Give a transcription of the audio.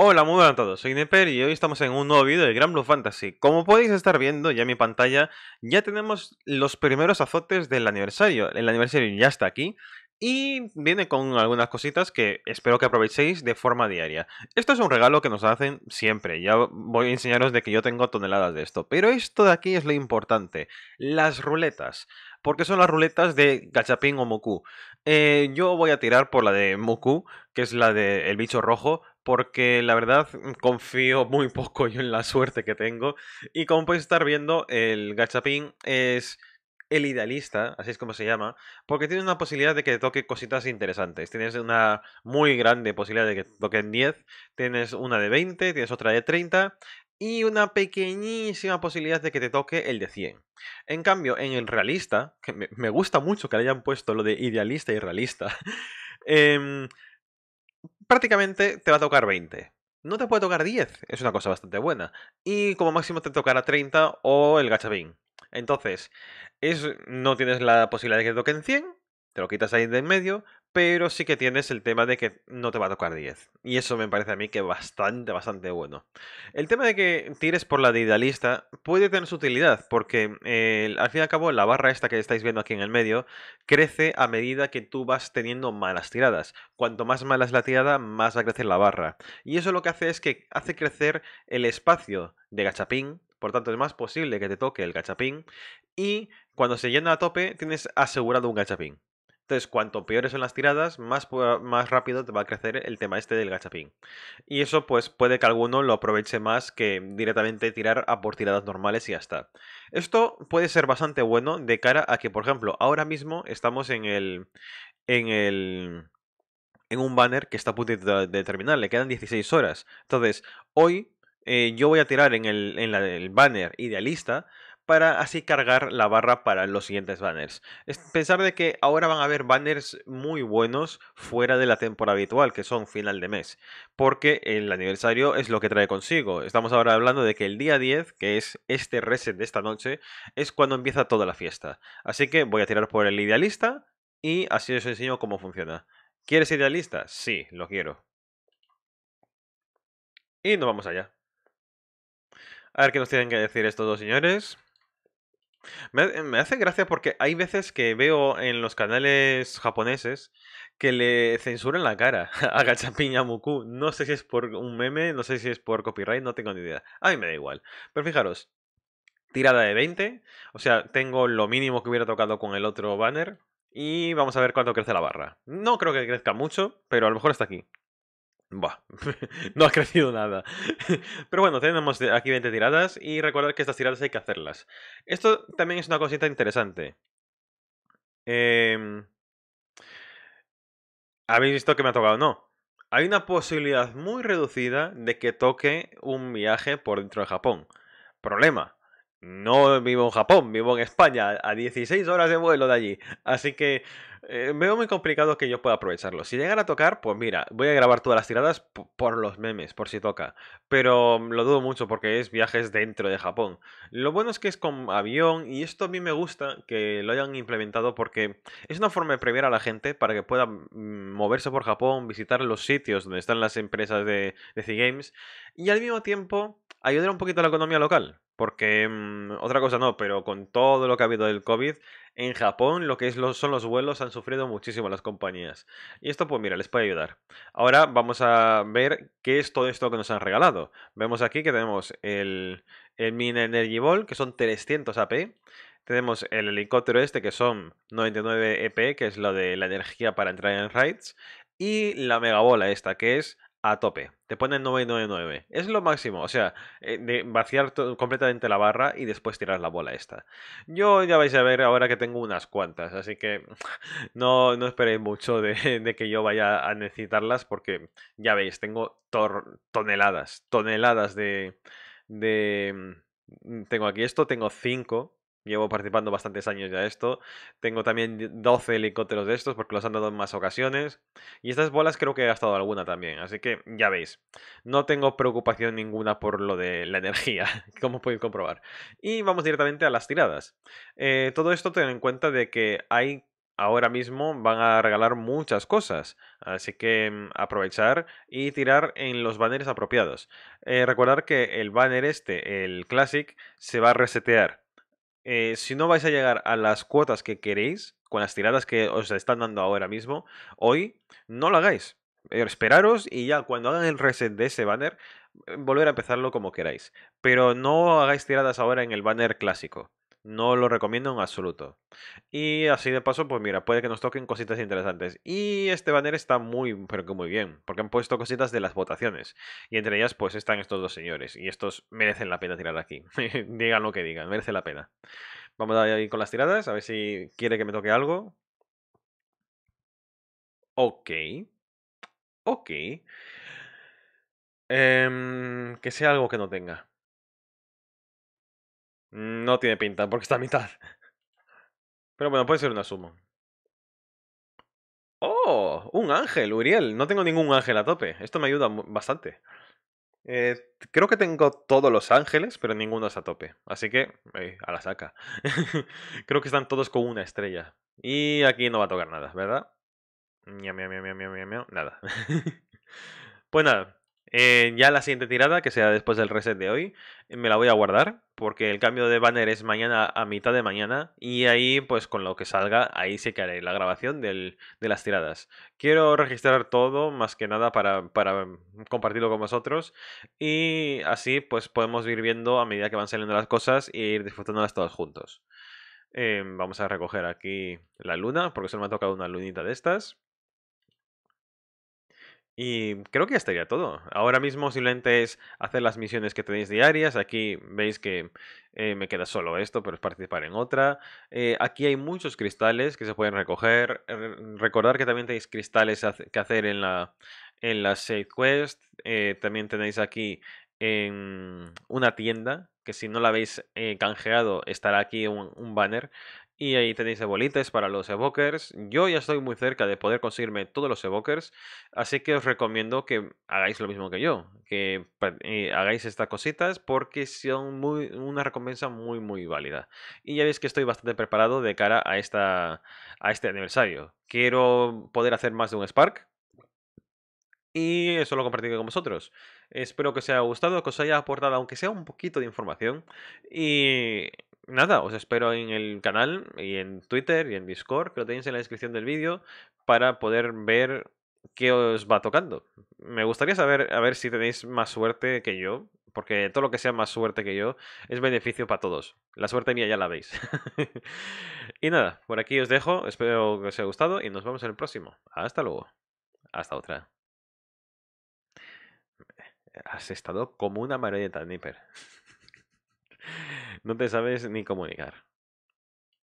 Hola, muy buenas a todos, soy Neper y hoy estamos en un nuevo vídeo de Gran Blue Fantasy. Como podéis estar viendo ya en mi pantalla, ya tenemos los primeros azotes del aniversario. El aniversario ya está aquí y viene con algunas cositas que espero que aprovechéis de forma diaria. Esto es un regalo que nos hacen siempre, ya voy a enseñaros de que yo tengo toneladas de esto. Pero esto de aquí es lo importante, las ruletas. Porque son las ruletas de Gachapín o Moku. Eh, yo voy a tirar por la de Muku, que es la del bicho rojo, porque la verdad mm, confío muy poco yo en la suerte que tengo. Y como puedes estar viendo, el gachapín es el idealista, así es como se llama, porque tiene una posibilidad de que te toque cositas interesantes. Tienes una muy grande posibilidad de que te toquen 10, tienes una de 20, tienes otra de 30 y una pequeñísima posibilidad de que te toque el de 100. En cambio, en el realista, que me gusta mucho que le hayan puesto lo de idealista y realista, em, prácticamente te va a tocar 20. No te puede tocar 10, es una cosa bastante buena. Y como máximo te tocará 30 o el gachabín. Entonces, es, no tienes la posibilidad de que te toquen 100, te lo quitas ahí de en medio, pero sí que tienes el tema de que no te va a tocar 10. Y eso me parece a mí que bastante, bastante bueno. El tema de que tires por la de idealista puede tener su utilidad, porque eh, al fin y al cabo la barra esta que estáis viendo aquí en el medio crece a medida que tú vas teniendo malas tiradas. Cuanto más mala es la tirada, más va a crecer la barra. Y eso lo que hace es que hace crecer el espacio de gachapín, por tanto es más posible que te toque el gachapín, y cuando se llena a tope tienes asegurado un gachapín. Entonces, cuanto peores son las tiradas, más, más rápido te va a crecer el tema este del gachapín. Y eso, pues, puede que alguno lo aproveche más que directamente tirar a por tiradas normales y ya está. Esto puede ser bastante bueno de cara a que, por ejemplo, ahora mismo estamos en el. en el. en un banner que está a punto de terminar. Le quedan 16 horas. Entonces, hoy. Eh, yo voy a tirar en el, el banner idealista para así cargar la barra para los siguientes banners. Es pensar de que ahora van a haber banners muy buenos fuera de la temporada habitual, que son final de mes, porque el aniversario es lo que trae consigo. Estamos ahora hablando de que el día 10, que es este reset de esta noche, es cuando empieza toda la fiesta. Así que voy a tirar por el idealista y así os enseño cómo funciona. ¿Quieres idealista? Sí, lo quiero. Y nos vamos allá. A ver qué nos tienen que decir estos dos señores. Me, hace gracia porque hay veces que veo en los canales japoneses que le censuran la cara a Gachapin muku No sé si es por un meme, no sé si es por copyright, no tengo ni idea. A mí me da igual. Pero fijaros, tirada de 20. O sea, tengo lo mínimo que hubiera tocado con el otro banner. Y vamos a ver cuánto crece la barra. No creo que crezca mucho, pero a lo mejor está aquí. no ha crecido nada. Pero bueno, tenemos aquí 20 tiradas y recordar que estas tiradas hay que hacerlas. Esto también es una cosita interesante. Em, Habéis visto que me ha tocado, no. Hay una posibilidad muy reducida de que toque un viaje por dentro de Japón. Problema. No vivo en Japón, vivo en España, a 16 horas de vuelo de allí. Así que me eh, veo muy complicado que yo pueda aprovecharlo. Si llegan a tocar, pues mira, voy a grabar todas las tiradas por los memes, por si toca. Pero mm, lo dudo mucho porque es viajes dentro de Japón. Lo bueno es que es con avión y esto a mí me gusta que lo hayan implementado porque es una forma de premiar a la gente para que pueda mm, mm, moverse por Japón, visitar los sitios donde están las empresas de, de C Games y al mismo tiempo ayudar un poquito a la economía local. Porque otra cosa no, pero con todo lo que ha habido del COVID, en Japón, lo que es son los vuelos han sufrido muchísimo las compañías. Y esto, pues mira, les puede ayudar. Ahora vamos a ver qué es todo esto que nos han regalado. Vemos aquí que tenemos el, el Mini Energy Ball, que son 300 AP. Tenemos el helicóptero este, que son 99 EP, que es lo de la energía para entrar en raids. Y la megabola esta, que es a tope. Te ponen 999. Es lo máximo. O sea, eh, vaciar completamente la barra y después tirar la bola esta. Yo ya vais a ver ahora que tengo unas cuantas. Así que no, no esperéis mucho de, que yo vaya a necesitarlas. Porque ya veis, tengo toneladas. Toneladas de, de... Mm, tengo aquí esto, tengo 5. Llevo participando bastantes años ya esto. Tengo también 12 helicópteros de estos porque los han dado en más ocasiones. Y estas bolas creo que he gastado alguna también. Así que ya veis, no tengo preocupación ninguna por lo de la energía, como podéis comprobar. Y vamos directamente a las tiradas. Eh, todo esto ten en cuenta de que hay ahora mismo van a regalar muchas cosas, así que mm, aprovechar y tirar en los banners apropiados. Eh, recordar que el banner este, el Classic, se va a resetear. Eh, si no vais a llegar a las cuotas que queréis, con las tiradas que os están dando ahora mismo, hoy, no lo hagáis. Eh, esperaros y ya cuando hagan el reset de ese banner, eh, volver a empezarlo como queráis. Pero no hagáis tiradas ahora en el banner clásico. No lo recomiendo en absoluto. Y así de paso, pues mira, puede que nos toquen cositas interesantes. Y este banner está muy, pero que muy bien, porque han puesto cositas de las votaciones. Y entre ellas, pues están estos dos señores. Y estos merecen la pena tirar aquí. digan lo que digan, merece la pena. Vamos a ir con las tiradas, a ver si quiere que me toque algo. Ok. Ok. Em, que sea algo que no tenga. Mm, no tiene pinta, porque está a mitad. Pero bueno, puede ser una suma. ¡Oh! Un ángel, Uriel. No tengo ningún ángel a tope. Esto me ayuda bastante. Eh, creo que tengo todos los ángeles, pero ninguno es a tope. Así que, a la saca. creo que están todos con una estrella. Y aquí no va a tocar nada, ¿verdad? Nada. pues nada. Eh, ya la siguiente tirada, que sea después del reset de hoy, eh, me la voy a guardar porque el cambio de banner es mañana a mitad de mañana y ahí pues con lo que salga, ahí se que haré la grabación de las tiradas. Quiero registrar todo más que nada para, mm, compartirlo con vosotros y así pues podemos ir viendo a medida que van saliendo las cosas e ir disfrutándolas todas juntos. Em, vamos a recoger aquí la luna porque solo me ha tocado una lunita de estas. Y creo que ya estaría todo. Ahora mismo simplemente es hacer las misiones que tenéis diarias. Aquí veis que eh, me queda solo esto, pero es participar en otra. Eh, aquí hay muchos cristales que se pueden recoger. Eh, recordar que también tenéis cristales que hacer en la, en la Save Quest. también tenéis aquí en una tienda que si no la habéis canjeado estará aquí un, banner y ahí tenéis bolitas para los evokers. Yo ya estoy muy cerca de poder conseguirme todos los evokers, así que os recomiendo que hagáis lo mismo que yo, que eh, hagáis estas cositas porque son una recompensa muy muy válida. Y ya veis que estoy bastante preparado de cara a, esta, a este aniversario. Quiero poder hacer más de un Spark, y eso lo compartiré con vosotros. Espero que os haya gustado, que os haya aportado aunque sea un poquito de información. Y nada, os espero en el canal y en Twitter y en Discord, que lo tenéis en la descripción del vídeo, para poder ver qué os va tocando. Me gustaría saber a ver si tenéis más suerte que yo, porque todo lo que sea más suerte que yo es beneficio para todos. La suerte mía ya la veis. y nada, por aquí os dejo, espero que os haya gustado y nos vemos en el próximo. Hasta luego. Hasta otra. Has estado como una marioneta, Nipper. no te sabes ni comunicar.